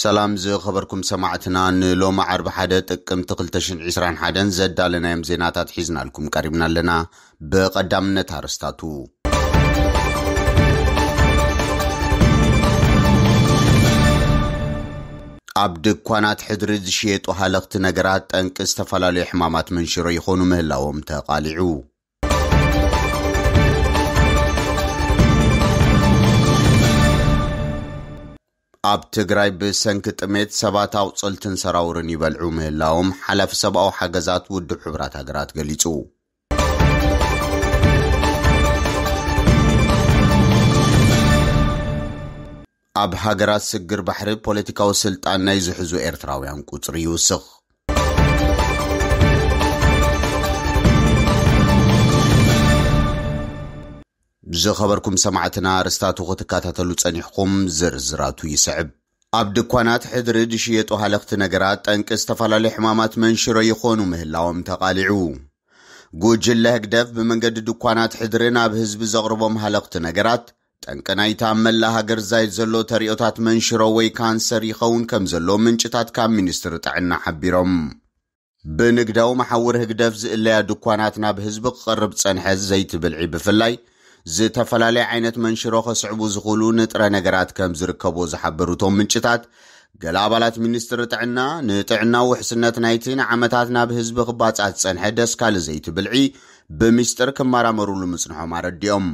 ሰላም ዝኸበርኩም ሰማዕትና ንሎሚ ዓርቢ ሓደ ጥቅምቲ 221 ዘዳለናዮም ዜናታት ሒዝናልኩም ቀሪብና ኣለና ብቐዳምነት ኣርስታቱ ኣብ ድኳናት ሕድሪ ዝሽየጡ ሃለኽቲ ነገራት ጠንቂ ዝተፈላለዩ ሕማማት መንሽሮ ይኾኑ ምህላዎም ተቓሊዑ ኣብ ትግራይ ጥሜት ሰባት ኣውፅልትን ሰራውርን ይበልዑ ምህላዎም ሓላፊ ሰብኣዊ ሓገዛት ውድብ ሕብራት ሃገራት ገሊጹ ኣብ ሃገራት ስግር ባሕሪ ፖለቲካዊ ስልጣን ናይ ዝሕዙ ኤርትራውያን ቁፅሪ ይውስኽ ዝኸበርኩም ሰማዕትና ኣርስታቱ ክትካታተሉ ጸኒሕኩም ዝርዝራቱ ይስዕብ ኣብ ድኳናት ሕድሪ ድሽየጡ ሃለኽቲ ነገራት ጠንቂ ዝተፈላለየ ሕማማት መንሽሮ ይኾኑ ምህላዎም ተቓሊዑ ጉጅለ ህግደፍ ብመንገዲ ድኳናት ሕድሪ ናብ ህዝቢ ዘቕርቦም ሃለኽቲ ነገራት ጠንቂ ናይታብ መላ ሃገር ዛይድ ዘሎ ተሪእዮታት መንሽሮ ወይ ካንሰር ይኸውን ከም ዘሎ ምንጭታት ካብ ሚኒስትሪ ጥዕና ሓቢሮም ብንግዳዊ መሓውር ህግደፍ ዝእለያ ድኳናት ናብ ህዝቢ ክቐርብ ጸንሐ ዘይትብልዒ ብፍላይ ዝተፈላለየ ዓይነት መንሽሮ ከስዕቡ ዝኽእሉ ንጥረ ነገራት ከም ዝርከቦ ዝሓበሩ እቶም ምንጭታት ገለ ኣባላት ሚኒስትሪ ጥዕና ንጥዕና ውሕስነት ናይቲ ንዓመታት ናብ ህዝቢ ክባፅኣ ዝፀንሐ ደስካል ዘይቲ ብልዒ ብምስጢር ክመራመሩሉ ምፅንሖም ኣረዲኦም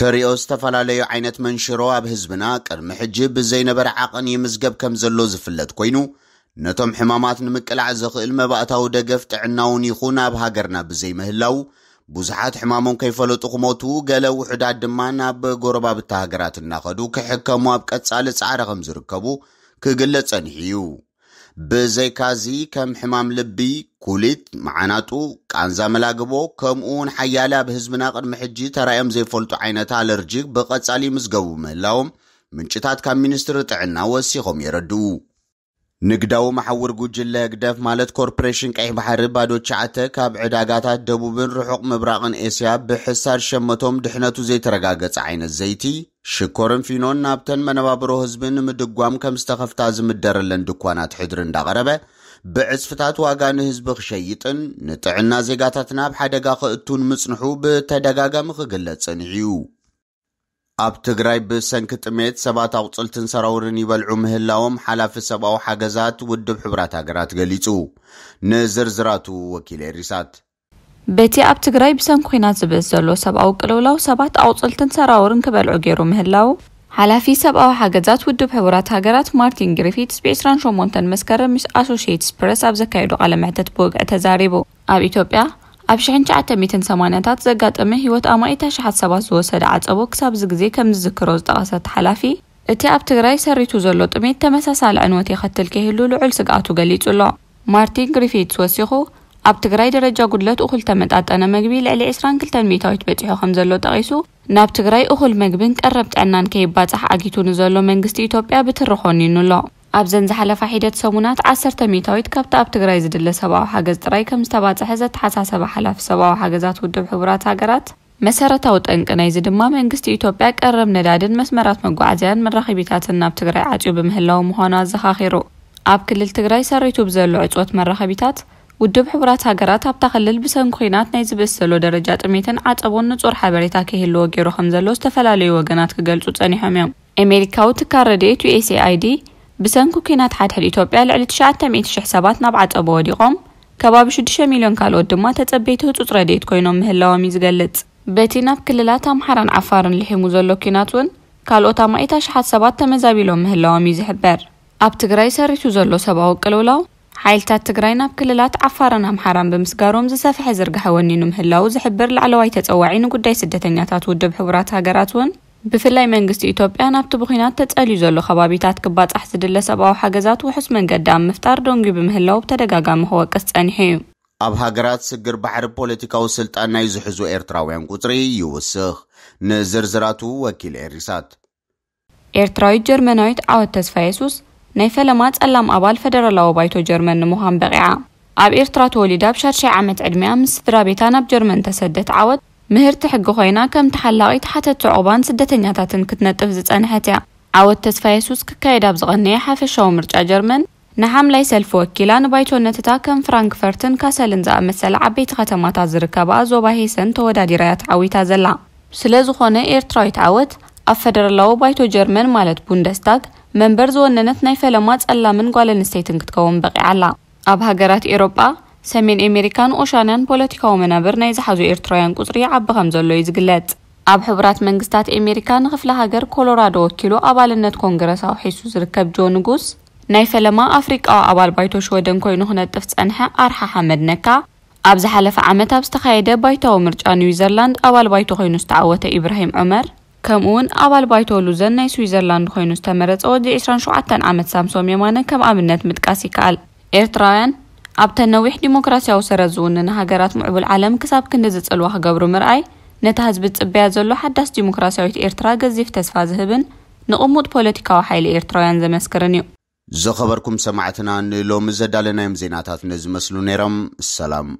ተሪኦ ዝተፈላለዩ ዓይነት መንሽሮ ኣብ ህዝብና ቅድሚ ሕጂ ብዘይነበረ ዓቕን ይምዝገብ ከም ዘሎ ዝፍለጥ ኮይኑ ነቶም ሕማማት ንምቅላዕ ዝኽእል መባእታዊ ደገፍ ጥዕናውን ይኹን ኣብ ሃገርና ብዘይምህላው ብዙሓት ሕማሞም ከይፈለጡ ክመቱ ገለ ውሕዳት ድማ ናብ ጎረባብታ ሃገራት እናኸዱ ክሕከሙ ኣብ ቀጻሊ ጻዕዳ ከም ዝርከቡ ክግለ ጸኒሕ እዩ ብዘይካዚ ከም ሕማም ልቢ ኩሊት መዓናጡ ቃንዛ መላግቦ ከምኡ ከምኡውን ሓያለ ኣብ ህዝብና ቅድሚ ሕጂ ተራዮም ዘይፈልጡ ዓይነት ኣለርጂ ብቐጻሊ ምስገቡ ምህላዎም ምንጭታት ካብ ሚኒስትሪ ጥዕና ወሲኾም የረድኡ ንግዳዊ ማሕውር ጉጅለ ህግደፍ ማለት ኮርፖሬሽን ቀይሕ ባሕሪ ባዶ ሸዓተ ካብ ዕዳጋታት ደቡብን ርሑቕ ምብራቕን ኤስያ ብሕሳድ ሸመቶም ድሕነቱ ዘይተረጋገፀ ዓይነት ዘይቲ ሽኮርን ፊኖን ናብተን መነባብሮ ህዝቢ ንምድጓም ከም ዝተኸፍታ ዝምደረለን ድኳናት ሕድሪ እንዳቐረበ ብዕፅፍታት ዋጋ ንህዝቢ ክሸይጥን ንጥዕና ዜጋታት ናብ ሓደጋ ክእቱን ምጽንሑ ብተደጋጋሚ ክግለጽ ጽንሕ እዩ ኣብ ትግራይ ብሰንኪ ጥሜት ሰባት ኣቑፅልትን ሰራውርን ይበልዑ ምህላዎም ሓላፊ ሰብኣዊ ሓገዛት ውድብ ሕብራት ሃገራት ገሊጹ ንዝርዝራቱ ወኪል ኤሪሳት በቲ ኣብ ትግራይ ብሰንኪ ኩናት ዝበስ ዘሎ ሰብኣዊ ቅልውላው ሰባት ኣቑፅልትን ሰራውርን ክበልዑ ገይሩ ምህላው ሓላፊ ሰብኣዊ ሓገዛት ውድብ ሕቡራት ሃገራት ማርቲን ግሪፊትስ ብ28 መስከረም ምስ ኣሶሽትስ ፕረስ ኣብ ዘካየዱ ቃለ ምሕተት ተዛሪቡ ኣብ ኢትዮጵያ ኣብ 1980ታት ዘጋጠመ ህይወት ኣማኢታ ሸሓት ሰባት ዝወሰደ ዓፀቦ ክሳብዚ ግዜ ከም ዝዝክሮ ዝጠቐሰት ሓላፊ እቲ ኣብ ትግራይ ሰሪቱ ዘሎ ጥሜት ተመሳሳሊ ዕንወት የኸትል ከይህሉ ልዑል ስግኣቱ ገሊጹ ኣሎ ማርቲን ግሪፊትስ ወሲኹ ኣብ ትግራይ ደረጃ ጉድለት እኹል ተመጣጠነ መግቢ ልዕሊ 22 ሚታዊት በፂሖ ከም ዘሎ ጠቒሱ ናብ ትግራይ እኹል መግብን ቀረብ ጥዕናን ከይባፅሕ ኣጊቱ ንዘሎ መንግስቲ ኢትዮጵያ ብትሪ ኾኒኑ ኣሎ ኣብዘን ዝሓለፋ ሒደት ሰሙናት ዓሰርተ ሚታዊት ካብቲ ኣብ ትግራይ ዝድለ ሰብኣዊ ሓገዝ ጥራይ ከም ዝተባፅሐ ዘተሓሳሰበ ሓላፊ ሰብኣዊ ሓገዛት ውድብ ሕቡራት ሃገራት መሰረታዊ ጠንቂ ናይዚ ድማ መንግስቲ ኢትዮጵያ ቀረብ ነዳድን መስመራት መጓዓዝያን መራኸቢታትን ናብ ትግራይ ዓፅዩ ብምህላው ምዃኑ ኣዘኻኺሩ ኣብ ክልል ትግራይ ሰሪቱ ብዘሎ ዕፅወት መራኸቢታት ውድብ ሕቡራት ሃገራት ኣብታ ክልል ብሰንኪ ኩናት ናይ ዝበሰሎ ደረጃ ጥሜትን ዓፀቦን ንጹር ሓበሬታ ከይህልዎ ገይሩ ከም ዘሎ ዝተፈላለዩ ወገናት ክገልጹ ጸኒሖም እዮም ኣሜሪካዊ ትካል ረድኤት ዩኤስኤኣይዲ ብሰንኩ ኩናት ሓድሕድ ኢትዮጵያ ልዕሊ 9,000 ሰባት ናብ ዓፀቦ ወዲቖም ከባቢ 6 ሚልዮን ካልኦት ድማ ተፀበይቲ ህፁፅ ረድኤት ኮይኖም ምህላዎም እዩ ዝገልጽ በቲ ናብ ክልላት ኣምሓራን ዓፋርን ልሒሙ ዘሎ ኩናት እውን ካልኦት ኣማኢታ ኣሽሓት ሰባት ተመዛቢሎም ምህላዎም እዩ ዝሕበር ኣብ ትግራይ ሰሪቱ ዘሎ ሰብኣዊ ቅልውላው ሓይልታት ትግራይ ናብ ክልላት ዓፋርን ኣምሓራን ብምስጋሮም ዝሰፍሐ ዝርግሐ ወኒኑ ምህላው ዝሕብር ላዕለዋይ ተፀዋዒ ንጉዳይ ስደተኛታት ውድብ ሕቡራት ሃገራት እውን ብፍላይ መንግስቲ ኢትዮጵያ ናብቲ ብኩናት ተጸልዩ ዘሎ ከባቢታት ክባጻሕ ዝድለ ሰብኣዊ ሓገዛት ውሑስ መንገዲ ኣብ ምፍጣር ደንጊ ብምህላው ብተደጋጋሚ ክወቅስ ፀኒሑ እዩ ኣብ ሃገራት ስግር ባሕሪ ፖለቲካዊ ስልጣን ናይ ዝሕዙ ኤርትራውያን ቁፅሪ ይውስኽ ንዝርዝራቱ ወኪል ኤሪሳት ኤርትራዊት ጀርመናዊት ዓወት ተስፋ የሱስ ናይ ፈለማ ጸላም ኣባል ፈደራላዊ ባይቶ ጀርመን ንምዃን በቂዓ ኣብ ኤርትራ ተወሊዳ ብ 6 ዓመት ዕድሜያ ምስ ስድራ ቤታ ናብ ጀርመን ተሰደት ዓወት ምህርቲ ሕጊ ኮይና ከም ተሓላቒት ሓተቲ ዕቑባን ስደተኛታትን ክትነጥፍ ዝጸንሐት እያ ዓወት ተስፋ የሱስ ክካየድ ኣብ ዝቐነየ ሓፈሻዊ ምርጫ ጀርመን ንሓምላይ ሰልፊ ወኪላ ንባይቶነትታ ከም ፍራንክፈርትን ካሰልን ዝኣመሰለ ዓበይቲ ከተማታት ዝርከባ ዞባ ሄሰን ተወዳዲራያ ተዓዊታ ዘላ ስለ ዝኾነ ኤርትራዊት ዓወት ኣብ ፈደራላዊ ባይቶ ጀርመን ማለት ቡንደስታግ መንበር ዝወነነት ናይ ፈለማ ጸላምን ጓል ኣንስተይትን ክትከውን በቂዓ ኣላ ኣብ ሃገራት ኤሮጳ ሰሜን ኣሜሪካን ኦሻንያን ፖለቲካዊ መናብር ናይ ዝሓዙ ኤርትራውያን ቁፅሪ ዓቢ ከም ዘሎ እዩ ዝግለጽ ኣብ ሕቡራት መንግስታት ኤሜሪካ ንኽፍለ ሃገር ኮሎራዶ ወኪሉ ኣባልነት ኮንግረስ ኣውሒሱ ዝርከብ ጆ ንጉስ ናይ ፈለማ ኣፍሪቃዊ ኣባል ባይቶ ሽወደን ኮይኑ ክነጥፍ ጸንሐ ኣርሓ ሓመድ ነካ ኣብ ዝሓለፈ ዓመት ኣብ ዝተኻየደ ባይታዊ ምርጫ ኒውዚርላንድ ኣባል ባይቶ ኮይኑ ዝተዓወተ ኢብራሂም ዑመር ከምኡ እውን ኣባል ባይቶ ሉዘን ናይ ስዊዘርላንድ ኮይኑ ዝተመረፀ ወዲ 27 ዓመት ሳምሶም የማነ ከም ኣብነት ምጥቃስ ይከኣል ኤርትራውያን ኣብተን ነዊሕ ዲሞክራስያዊ ሰረት ዝውንን ሃገራት ምዕቡል ዓለም ክሳብ ክንዲ ዝፅልዋ ክገብሩ ምርኣይ ነቲ ህዝቢ ዝፅበያ ዘሎ ሓዳስ ዲሞክራስያዊት ኤርትራ ገዚፍ ተስፋ ዝህብን ንቕሙጥ ፖለቲካዊ ሓይሊ ኤርትራውያን ዘመስክርን እዩ ዝኸበርኩም ሰማዕትና ንሎሚ ዘዳለናዮም ዜናታት ንዝመስሉ ነይሮም ሰላም